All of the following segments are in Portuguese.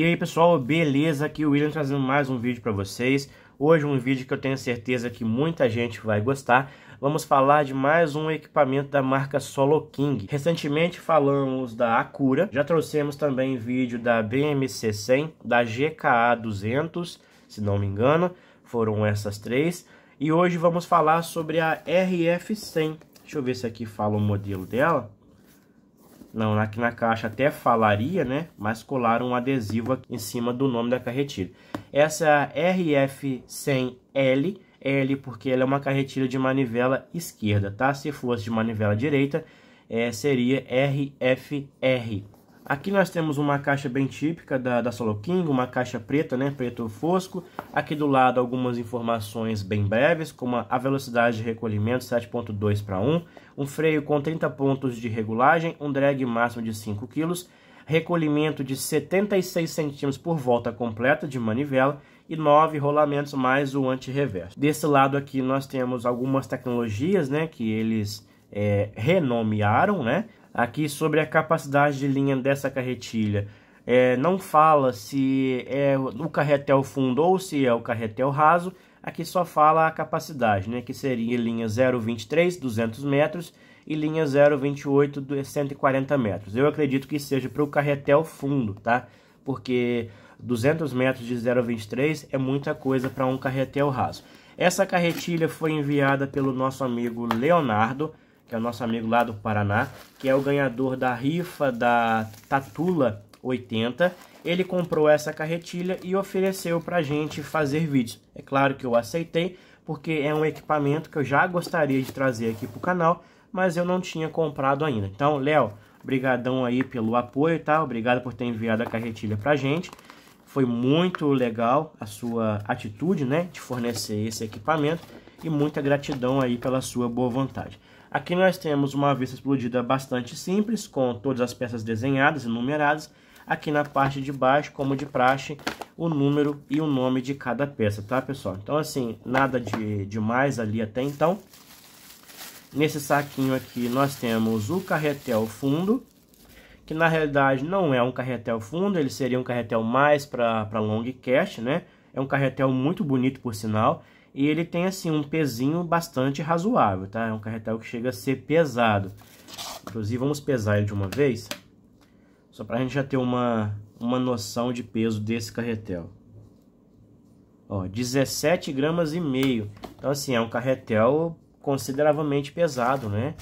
E aí pessoal, beleza? Aqui é o William trazendo mais um vídeo para vocês. Hoje um vídeo que eu tenho certeza que muita gente vai gostar. Vamos falar de mais um equipamento da marca Solo King. Recentemente falamos da Acura, já trouxemos também vídeo da BMC 100, da GKA 200, se não me engano, foram essas três. E hoje vamos falar sobre a RF 100. Deixa eu ver se aqui fala o modelo dela não, aqui na caixa até falaria, né? Mas colaram um adesivo aqui em cima do nome da carretilha. Essa é RF100L, L porque ela é uma carretilha de manivela esquerda, tá? Se fosse de manivela direita, é, seria RFR. Aqui nós temos uma caixa bem típica da, da Solo King, uma caixa preta, né, preto fosco. Aqui do lado algumas informações bem breves, como a velocidade de recolhimento 7.2 para 1, um freio com 30 pontos de regulagem, um drag máximo de 5 kg, recolhimento de 76 cm por volta completa de manivela e 9 rolamentos mais o anti-reverso. Desse lado aqui nós temos algumas tecnologias né, que eles é, renomearam, né? aqui sobre a capacidade de linha dessa carretilha. É, não fala se é o carretel fundo ou se é o carretel raso, aqui só fala a capacidade, né, que seria linha 0,23, 200 metros, e linha 0,28, 140 metros. Eu acredito que seja para o carretel fundo, tá? Porque 200 metros de 0,23 é muita coisa para um carretel raso. Essa carretilha foi enviada pelo nosso amigo Leonardo, que é o nosso amigo lá do Paraná, que é o ganhador da rifa da Tatula 80. Ele comprou essa carretilha e ofereceu a gente fazer vídeos. É claro que eu aceitei, porque é um equipamento que eu já gostaria de trazer aqui para o canal, mas eu não tinha comprado ainda. Então, Léo, brigadão aí pelo apoio, tá? Obrigado por ter enviado a carretilha a gente. Foi muito legal a sua atitude, né, de fornecer esse equipamento e muita gratidão aí pela sua boa vontade. Aqui nós temos uma vista explodida bastante simples, com todas as peças desenhadas e numeradas. Aqui na parte de baixo, como de praxe, o número e o nome de cada peça, tá, pessoal? Então, assim, nada de demais ali até então. Nesse saquinho aqui, nós temos o carretel fundo, que na realidade não é um carretel fundo, ele seria um carretel mais para long cast, né? É um carretel muito bonito, por sinal. E ele tem assim um pezinho bastante razoável, tá? É um carretel que chega a ser pesado. Inclusive vamos pesar ele de uma vez, só para a gente já ter uma, uma noção de peso desse carretel. Ó, 17 gramas e meio. Então assim, é um carretel consideravelmente pesado, né?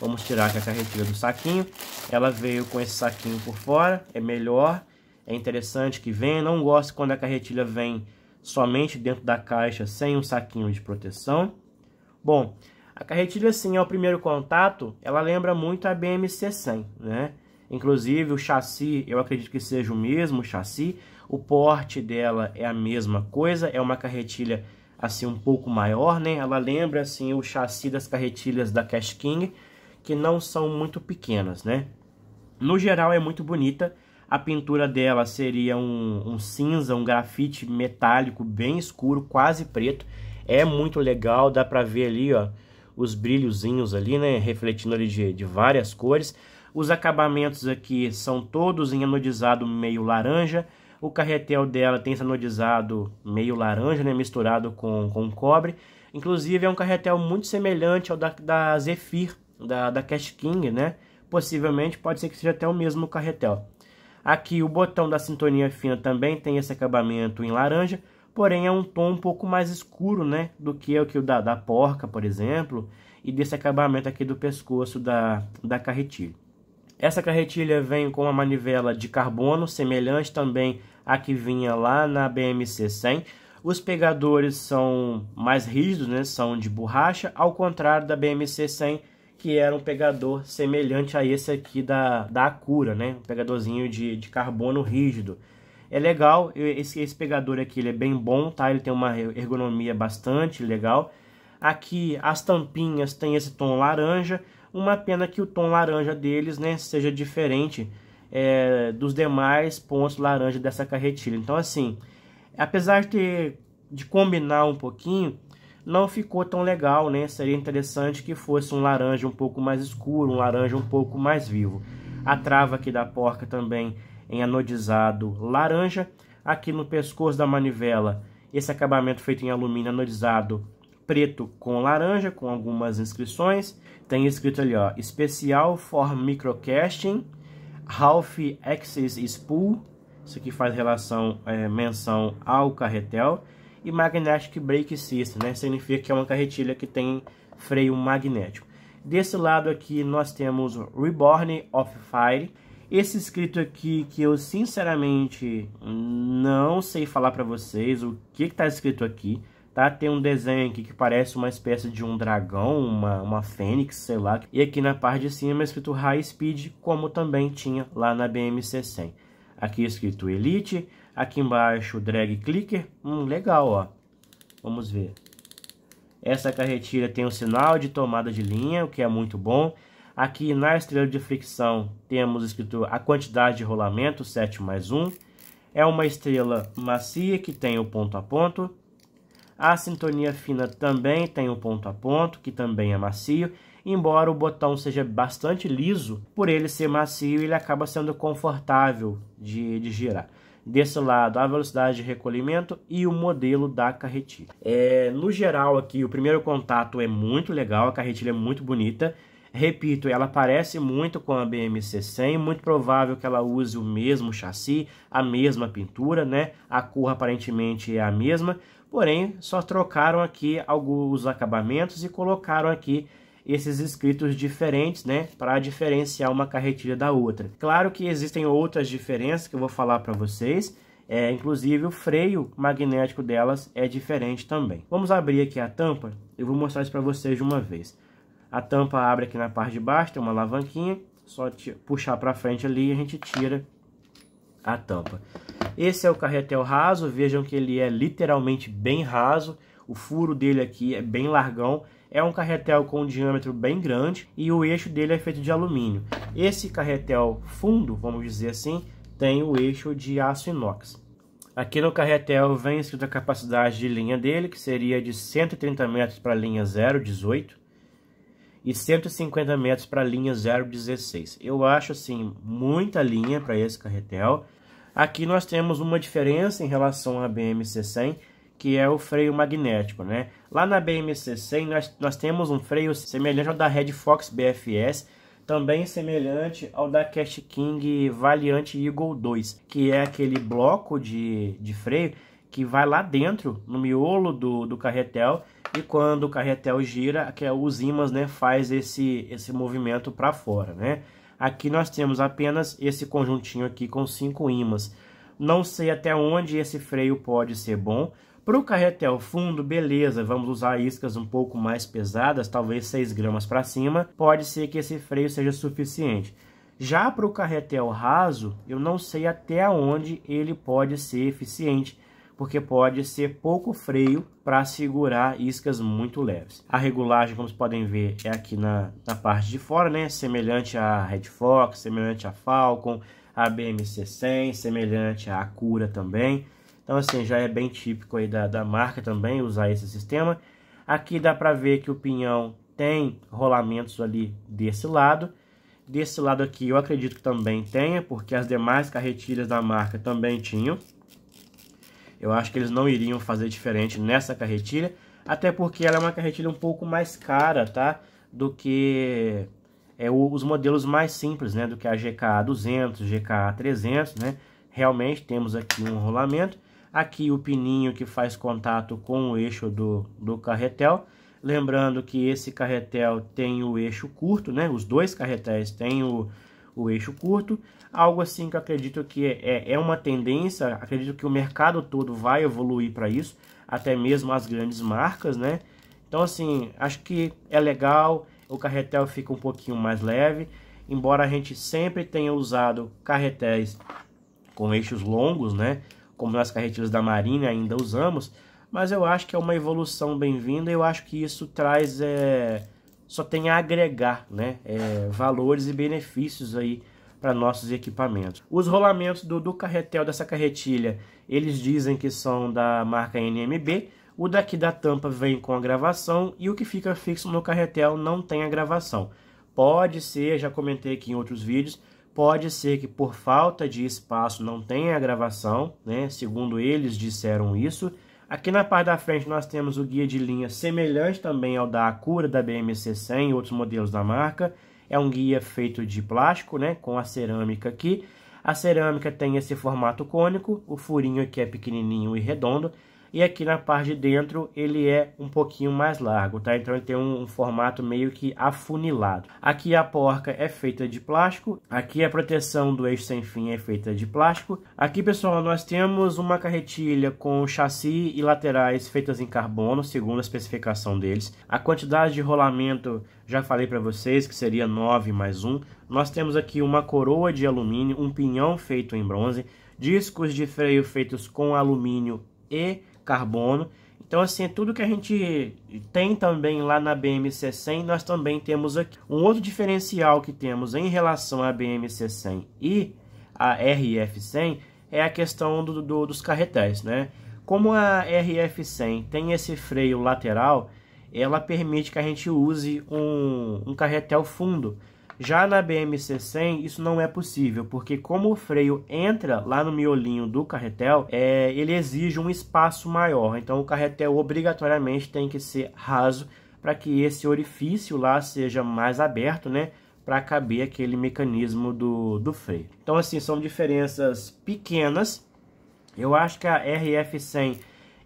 Vamos tirar aqui a carretilha do saquinho. Ela veio com esse saquinho por fora, é melhor, é interessante que venha. Não gosto quando a carretilha vem somente dentro da caixa sem um saquinho de proteção. Bom, a carretilha sim, ao primeiro contato, ela lembra muito a BMC 100, né? Inclusive o chassi, eu acredito que seja o mesmo chassi, o porte dela é a mesma coisa, é uma carretilha assim um pouco maior, né? Ela lembra assim o chassi das carretilhas da Cash King, que não são muito pequenas, né? No geral é muito bonita, a pintura dela seria um, um cinza, um grafite metálico bem escuro, quase preto. É muito legal, dá para ver ali, ó, os brilhozinhos ali, né, refletindo ali de, de várias cores. Os acabamentos aqui são todos em anodizado meio laranja. O carretel dela tem esse anodizado meio laranja, né, misturado com, com cobre. Inclusive é um carretel muito semelhante ao da, da Zephyr, da, da Cash King, né? Possivelmente pode ser que seja até o mesmo carretel. Aqui o botão da sintonia fina também tem esse acabamento em laranja, porém é um tom um pouco mais escuro, né? Do que é o que o da, da porca, por exemplo, e desse acabamento aqui do pescoço da, da carretilha. Essa carretilha vem com uma manivela de carbono, semelhante também à que vinha lá na BMC 100. Os pegadores são mais rígidos, né? são de borracha, ao contrário da BMC 100, que era um pegador semelhante a esse aqui da, da Acura, né? Um pegadorzinho de, de carbono rígido. É legal, esse, esse pegador aqui ele é bem bom, tá? Ele tem uma er, ergonomia bastante legal. Aqui as tampinhas têm esse tom laranja, uma pena que o tom laranja deles né, seja diferente é, dos demais pontos laranja dessa carretilha. Então assim, apesar de, ter, de combinar um pouquinho, não ficou tão legal, né? Seria interessante que fosse um laranja um pouco mais escuro, um laranja um pouco mais vivo. A trava aqui da porca também em anodizado laranja. Aqui no pescoço da manivela, esse acabamento feito em alumínio anodizado preto com laranja, com algumas inscrições. Tem escrito ali, ó, especial for microcasting, half axis spool. Isso aqui faz relação, é, menção ao carretel e Magnetic Brake System, né? Significa que é uma carretilha que tem freio magnético. Desse lado aqui nós temos Reborn of Fire. Esse escrito aqui que eu sinceramente não sei falar para vocês o que está escrito aqui. Tá? Tem um desenho aqui que parece uma espécie de um dragão, uma, uma fênix, sei lá. E aqui na parte de cima é escrito High Speed, como também tinha lá na BMC 100. Aqui é escrito Elite. Aqui embaixo, Drag Clicker. Hum, legal, ó. Vamos ver. Essa carretilha tem um sinal de tomada de linha, o que é muito bom. Aqui na estrela de fricção temos escrito a quantidade de rolamento, 7 mais 1. É uma estrela macia que tem o ponto a ponto. A sintonia fina também tem o ponto a ponto, que também é macio. Embora o botão seja bastante liso, por ele ser macio, ele acaba sendo confortável de, de girar desse lado a velocidade de recolhimento e o modelo da carretilha. É, no geral aqui o primeiro contato é muito legal, a carretilha é muito bonita. Repito, ela parece muito com a BMC 100, muito provável que ela use o mesmo chassi, a mesma pintura, né? A cor aparentemente é a mesma, porém só trocaram aqui alguns acabamentos e colocaram aqui esses escritos diferentes, né, para diferenciar uma carretilha da outra. Claro que existem outras diferenças que eu vou falar para vocês, é, inclusive o freio magnético delas é diferente também. Vamos abrir aqui a tampa, eu vou mostrar isso para vocês de uma vez. A tampa abre aqui na parte de baixo, tem uma alavanquinha, só puxar para frente ali e a gente tira a tampa. Esse é o carretel raso, vejam que ele é literalmente bem raso, o furo dele aqui é bem largão, é um carretel com um diâmetro bem grande e o eixo dele é feito de alumínio. Esse carretel fundo, vamos dizer assim, tem o eixo de aço inox. Aqui no carretel vem escrito a capacidade de linha dele, que seria de 130 metros para a linha 018 e 150 metros para a linha 016. Eu acho assim muita linha para esse carretel. Aqui nós temos uma diferença em relação à BMC100, que é o freio magnético, né? Lá na BMC 100 nós, nós temos um freio semelhante ao da Red Fox BFS, também semelhante ao da Cast King Valiant Eagle 2, que é aquele bloco de, de freio que vai lá dentro, no miolo do, do carretel, e quando o carretel gira, que é, os ímãs né, faz esse, esse movimento para fora, né? Aqui nós temos apenas esse conjuntinho aqui com cinco ímãs. Não sei até onde esse freio pode ser bom, para o carretel fundo, beleza, vamos usar iscas um pouco mais pesadas, talvez 6 gramas para cima, pode ser que esse freio seja suficiente. Já para o carretel raso, eu não sei até onde ele pode ser eficiente, porque pode ser pouco freio para segurar iscas muito leves. A regulagem, como vocês podem ver, é aqui na, na parte de fora, né? semelhante à Red Fox, semelhante à Falcon, a BMC100, semelhante à Acura também. Então assim, já é bem típico aí da, da marca também usar esse sistema. Aqui dá para ver que o pinhão tem rolamentos ali desse lado. Desse lado aqui eu acredito que também tenha, porque as demais carretilhas da marca também tinham. Eu acho que eles não iriam fazer diferente nessa carretilha, até porque ela é uma carretilha um pouco mais cara, tá? Do que é, os modelos mais simples, né? Do que a GKA 200, GKA 300, né? Realmente temos aqui um rolamento. Aqui o pininho que faz contato com o eixo do, do carretel. Lembrando que esse carretel tem o eixo curto, né? Os dois carretéis têm o, o eixo curto. Algo assim que acredito que é, é, é uma tendência, acredito que o mercado todo vai evoluir para isso, até mesmo as grandes marcas, né? Então, assim, acho que é legal, o carretel fica um pouquinho mais leve, embora a gente sempre tenha usado carretéis com eixos longos, né? como nós carreteiros da Marinha ainda usamos, mas eu acho que é uma evolução bem-vinda. Eu acho que isso traz é, só tem a agregar, né, é, valores e benefícios aí para nossos equipamentos. Os rolamentos do, do carretel dessa carretilha, eles dizem que são da marca NMB. O daqui da tampa vem com a gravação e o que fica fixo no carretel não tem a gravação. Pode ser, já comentei aqui em outros vídeos, Pode ser que por falta de espaço não tenha a gravação, né? Segundo eles disseram isso. Aqui na parte da frente nós temos o guia de linha semelhante também ao da Acura, da BMC 100 e outros modelos da marca. É um guia feito de plástico, né, com a cerâmica aqui. A cerâmica tem esse formato cônico, o furinho aqui é pequenininho e redondo. E aqui na parte de dentro ele é um pouquinho mais largo, tá? Então ele tem um, um formato meio que afunilado. Aqui a porca é feita de plástico, aqui a proteção do eixo sem fim é feita de plástico. Aqui, pessoal, nós temos uma carretilha com chassi e laterais feitas em carbono, segundo a especificação deles. A quantidade de rolamento já falei para vocês que seria 9 mais 1. Nós temos aqui uma coroa de alumínio, um pinhão feito em bronze, discos de freio feitos com alumínio e carbono. Então, assim, é tudo que a gente tem também lá na BMC100, nós também temos aqui. Um outro diferencial que temos em relação à BMC100 e à RF100 é a questão do, do, dos carretéis, né? Como a RF100 tem esse freio lateral, ela permite que a gente use um, um carretel fundo, já na BMC 100, isso não é possível, porque como o freio entra lá no miolinho do carretel, é, ele exige um espaço maior. Então o carretel obrigatoriamente tem que ser raso para que esse orifício lá seja mais aberto, né? para caber aquele mecanismo do, do freio. Então assim, são diferenças pequenas. Eu acho que a RF100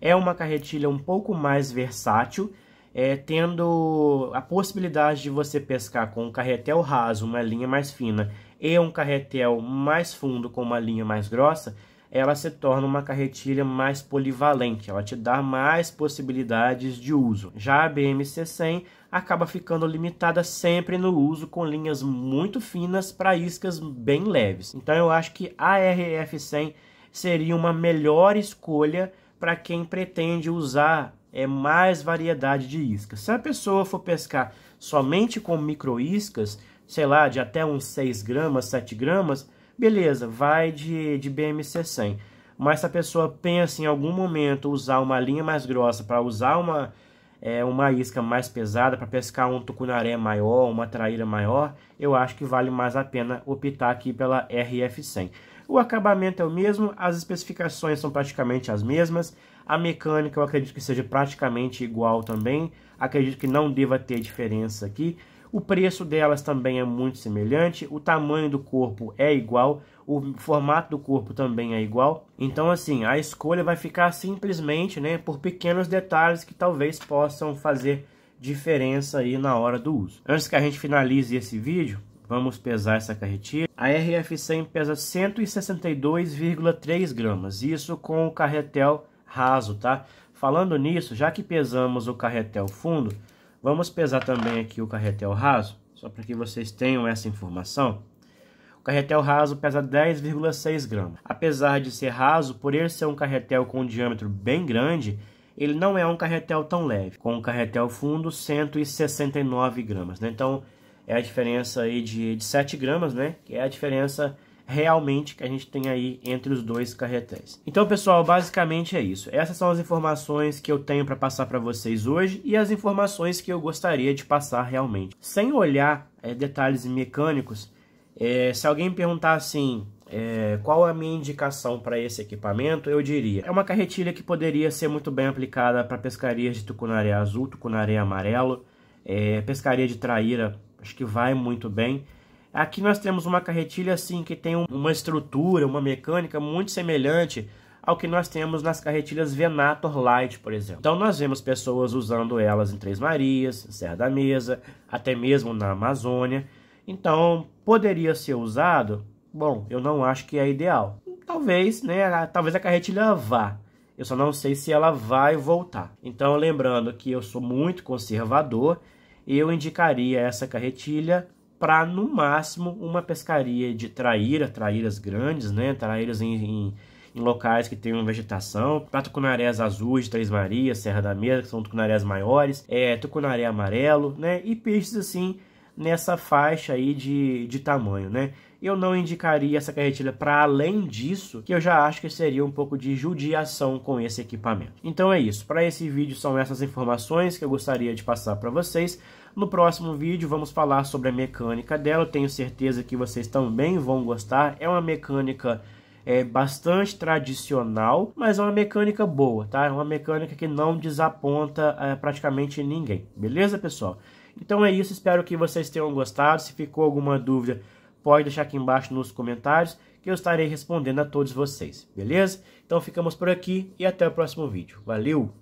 é uma carretilha um pouco mais versátil, é, tendo a possibilidade de você pescar com um carretel raso, uma linha mais fina, e um carretel mais fundo com uma linha mais grossa, ela se torna uma carretilha mais polivalente, ela te dá mais possibilidades de uso. Já a BMC100 acaba ficando limitada sempre no uso com linhas muito finas para iscas bem leves. Então eu acho que a RF100 seria uma melhor escolha para quem pretende usar é mais variedade de iscas. Se a pessoa for pescar somente com micro iscas, sei lá, de até uns 6 gramas, 7 gramas, beleza, vai de, de BMC 100. Mas se a pessoa pensa em algum momento usar uma linha mais grossa para usar uma é, uma isca mais pesada para pescar um tucunaré maior, uma traíra maior, eu acho que vale mais a pena optar aqui pela RF100. O acabamento é o mesmo, as especificações são praticamente as mesmas, a mecânica eu acredito que seja praticamente igual também, acredito que não deva ter diferença aqui. O preço delas também é muito semelhante, o tamanho do corpo é igual, o formato do corpo também é igual. Então, assim, a escolha vai ficar simplesmente né, por pequenos detalhes que talvez possam fazer diferença aí na hora do uso. Antes que a gente finalize esse vídeo, vamos pesar essa carretilha. A RF100 pesa 162,3 gramas, isso com o carretel raso, tá? Falando nisso, já que pesamos o carretel fundo, Vamos pesar também aqui o carretel raso, só para que vocês tenham essa informação. O carretel raso pesa 10,6 gramas. Apesar de ser raso, por ele ser um carretel com um diâmetro bem grande, ele não é um carretel tão leve, com um carretel fundo 169 gramas. Né? Então é a diferença aí de, de 7 gramas, né? que é a diferença realmente que a gente tem aí entre os dois carretéis. Então, pessoal, basicamente é isso. Essas são as informações que eu tenho para passar para vocês hoje e as informações que eu gostaria de passar realmente. Sem olhar é, detalhes mecânicos, é, se alguém perguntar assim, é, qual a minha indicação para esse equipamento, eu diria. É uma carretilha que poderia ser muito bem aplicada para pescarias de tucunaré azul, tucunaré amarelo, é, pescaria de traíra, acho que vai muito bem. Aqui nós temos uma carretilha assim que tem uma estrutura, uma mecânica muito semelhante ao que nós temos nas carretilhas Venator Light, por exemplo. Então nós vemos pessoas usando elas em Três Marias, em Serra da Mesa, até mesmo na Amazônia. Então poderia ser usado? Bom, eu não acho que é ideal. Talvez, né? Talvez a carretilha vá. Eu só não sei se ela vai voltar. Então lembrando que eu sou muito conservador, eu indicaria essa carretilha para no máximo uma pescaria de traíra, traíras grandes, né? Traíras em, em, em locais que tem vegetação, para tucunarés azuis, Três Marias, Serra da Mesa, que são tucunarés maiores, é, tucunaré amarelo, né? E peixes assim nessa faixa aí de, de tamanho, né? eu não indicaria essa carretilha para além disso, que eu já acho que seria um pouco de judiação com esse equipamento. Então é isso, para esse vídeo são essas informações que eu gostaria de passar para vocês. No próximo vídeo vamos falar sobre a mecânica dela, eu tenho certeza que vocês também vão gostar. É uma mecânica é bastante tradicional, mas é uma mecânica boa, tá? É uma mecânica que não desaponta é, praticamente ninguém, beleza, pessoal? Então é isso, espero que vocês tenham gostado. Se ficou alguma dúvida, pode deixar aqui embaixo nos comentários que eu estarei respondendo a todos vocês, beleza? Então ficamos por aqui e até o próximo vídeo. Valeu!